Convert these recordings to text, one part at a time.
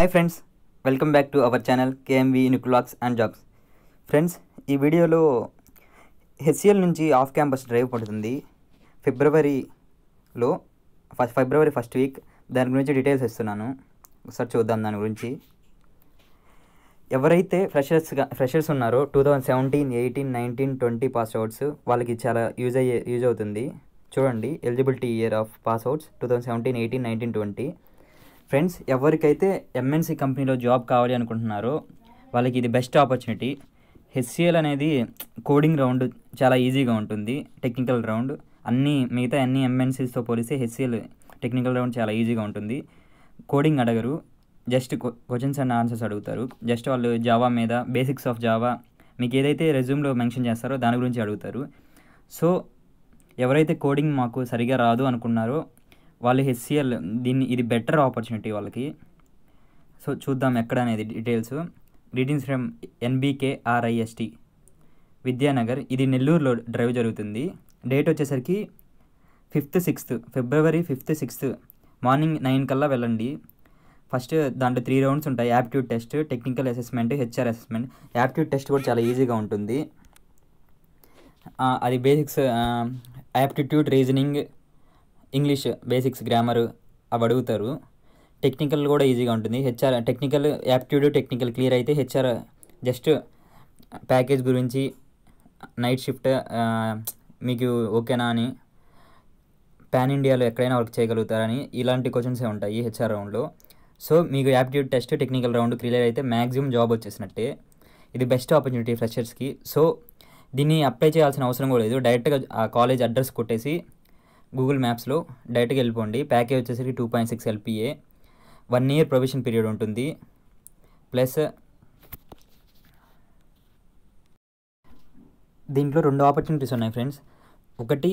hi friends welcome back to our channel KMV నికులాక్స్ and jobs friends ఈ వీడియోలో HCl నుంచి ఆఫ్ క్యాంపస్ డ్రైవ్ పడుతుంది ఫిబ్రవరిలో ఫస్ట్ ఫిబ్రవరి ఫస్ట్ వీక్ దాని గురించి డీటెయిల్స్ ఇస్తున్నాను ఒకసారి చూద్దాం దాని గురించి ఎవరైతే ఫ్రెషర్స్గా ఫ్రెషర్స్ ఉన్నారో two thousand seventeen eighteen nineteen twenty passouts వాళ్ళకి చాలా యూజ్ అయ్యే యూజ్ అవుతుంది చూడండి eligibility year of passouts two thousand seventeen eighteen nineteen twenty friends ఎవరికైతే ఎంఎన్సీ కంపెనీలో జాబ్ కావాలి అనుకుంటున్నారో వాళ్ళకి ఇది బెస్ట్ ఆపర్చునిటీ హెచ్సిఎల్ అనేది కోడింగ్ రౌండ్ చాలా ఈజీగా ఉంటుంది టెక్నికల్ రౌండ్ అన్ని మిగతా అన్ని ఎంఎన్సీస్తో పోలిస్తే హెచ్సిఎల్ టెక్నికల్ రౌండ్ చాలా ఈజీగా ఉంటుంది కోడింగ్ అడగరు జస్ట్ క్వశ్చన్స్ అండ్ ఆన్సర్స్ అడుగుతారు జస్ట్ వాళ్ళు జావా మీద బేసిక్స్ ఆఫ్ జావా మీకు ఏదైతే రెజ్యూమ్లో మెన్షన్ చేస్తారో దాని గురించి అడుగుతారు సో ఎవరైతే కోడింగ్ మాకు సరిగా రాదు అనుకున్నారో వాళ్ళు హెచ్సిఎల్ దీన్ని ఇది బెటర్ ఆపర్చునిటీ వాళ్ళకి సో చూద్దాం ఎక్కడ అనేది details greetings from NBK RIST Vidyanagar ఇది నెల్లూరులో డ్రైవ్ జరుగుతుంది డేట్ వచ్చేసరికి fifth sixth February fifth sixth morning nine కల్లా వెళ్ళండి ఫస్ట్ దాంట్లో త్రీ రౌండ్స్ ఉంటాయి aptitude test technical assessment HR assessment aptitude test కూడా చాలా ఈజీగా ఉంటుంది అది basics aptitude reasoning English basics grammar అవి అడుగుతారు టెక్నికల్ కూడా ఈజీగా ఉంటుంది HR technical aptitude technical clear అయితే హెచ్ఆర్ జస్ట్ ప్యాకేజ్ గురించి నైట్ షిఫ్ట్ మీకు ఓకేనా అని పాన్ ఇండియాలో ఎక్కడైనా వర్క్ చేయగలుగుతారని ఇలాంటి క్వశ్చన్సే ఉంటాయి హెచ్ఆర్ రౌండ్లో సో మీకు aptitude test technical round clear అయితే మ్యాక్సిమం జాబ్ వచ్చేసినట్టే ఇది బెస్ట్ ఆపర్చునిటీ ఫ్రెషర్స్కి సో దీన్ని అప్లై చేయాల్సిన అవసరం కూడా లేదు డైరెక్ట్గా ఆ కాలేజ్ అడ్రస్ కొట్టేసి గూగుల్ మ్యాప్స్లో డైరెక్ట్గా వెళ్ళిపోండి ప్యాకేజ్ వచ్చేసరికి two point six LPA one year provision period ఉంటుంది ప్లస్ దీంట్లో రెండు ఆపర్చునిటీస్ ఉన్నాయి ఫ్రెండ్స్ ఒకటి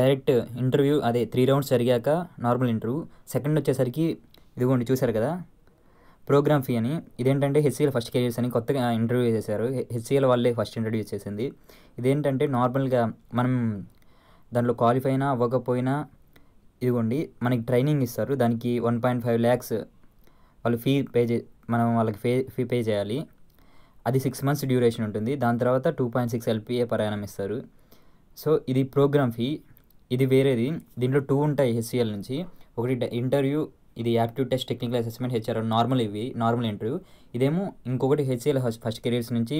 డైరెక్ట్ ఇంటర్వ్యూ అదే త్రీ రౌండ్స్ జరిగాక నార్మల్ ఇంటర్వ్యూ సెకండ్ వచ్చేసరికి ఇదిగోండి చూశారు కదా ప్రోగ్రామ్ ఫీ అని ఇదేంటంటే హెచ్సిఎల్ ఫస్ట్ కెరియర్స్ అని కొత్తగా ఇంటర్వ్యూ చేశారు హెచ్సిఎల్ వాళ్ళే ఫస్ట్ ఇంట్రడ్యూస్ చేసింది ఇదేంటంటే నార్మల్గా మనం దాంట్లో క్వాలిఫై అయినా అవ్వకపోయినా ఇదిగోండి మనకి ట్రైనింగ్ ఇస్తారు దానికి వన్ పాయింట్ ఫైవ్ ల్యాక్స్ వాళ్ళు ఫీ పే చే మనం వాళ్ళకి ఫే ఫీ పే చేయాలి అది సిక్స్ మంత్స్ డ్యూరేషన్ ఉంటుంది దాని తర్వాత టూ పాయింట్ సిక్స్ ఎల్పిఏ ప్రయాణం ఇస్తారు సో ఇది ప్రోగ్రామ్ ఫీ ఇది వేరేది దీంట్లో టూ ఉంటాయి హెచ్సిఎల్ నుంచి ఒకటి ఇంటర్వ్యూ ఇది aptitude test technical assessment HR normal ఇవి నార్మల్ ఇంటర్వ్యూ ఇదేమో ఇంకొకటి హెచ్సిఎల్ ఫస్ట్ కెరీర్స్ నుంచి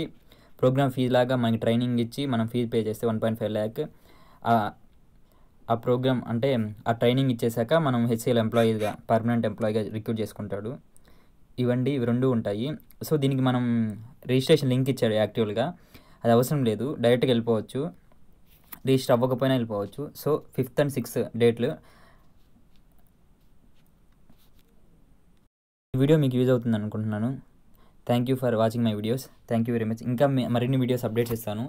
ప్రోగ్రామ్ ఫీజ్ లాగా మనకి ట్రైనింగ్ ఇచ్చి మనం ఫీజ్ పే చేస్తే వన్ పాయింట్ ఫైవ్ ల్యాక్ ఆ ప్రోగ్రామ్ అంటే ఆ ట్రైనింగ్ ఇచ్చేసాక మనం హెచ్సిఎల్ ఎంప్లాయీగా పర్మనెంట్ ఎంప్లాయీగా రిక్రూట్ చేసుకుంటాడు ఇవండి ఇవి రెండు ఉంటాయి సో దీనికి మనం రిజిస్ట్రేషన్ లింక్ ఇచ్చాడు యాక్టివ్గా అది అవసరం లేదు డైరెక్ట్గా వెళ్ళిపోవచ్చు రిజిస్టర్ అవ్వకపోయినా వెళ్ళిపోవచ్చు సో ఫిఫ్త్ అండ్ సిక్స్త్ డేట్లు ఈ వీడియో మీకు యూజ్ అవుతుంది అనుకుంటున్నాను thank you for watching my videos thank you very much ఇంకా మరిన్ని వీడియోస్ అప్డేట్ చేస్తాను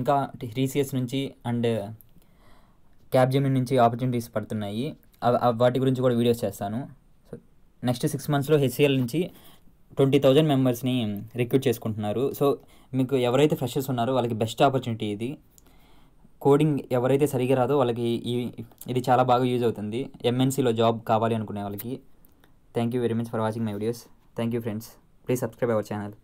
ఇంకా రీసీఎస్ నుంచి అండ్ క్యాబ్ క్యాబ్జెమిని నుంచి ఆపర్చునిటీస్ పడుతున్నాయి వాటి గురించి కూడా వీడియోస్ చేస్తాను సో నెక్స్ట్ సిక్స్ మంత్స్లో హెచ్సిఎల్ నుంచి ట్వంటీ థౌజండ్ మెంబర్స్ని రిక్రూట్ చేసుకుంటున్నారు సో మీకు ఎవరైతే ఫ్రెషర్స్ ఉన్నారో వాళ్ళకి బెస్ట్ ఆపర్చునిటీ ఇది కోడింగ్ ఎవరైతే సరిగ్గా రాదో వాళ్ళకి ఈ ఇది చాలా బాగా యూజ్ అవుతుంది ఎంఎన్సీలో జాబ్ కావాలి అనుకునే వాళ్ళకి thank you very much for watching my videos thank you friends please subscribe our channel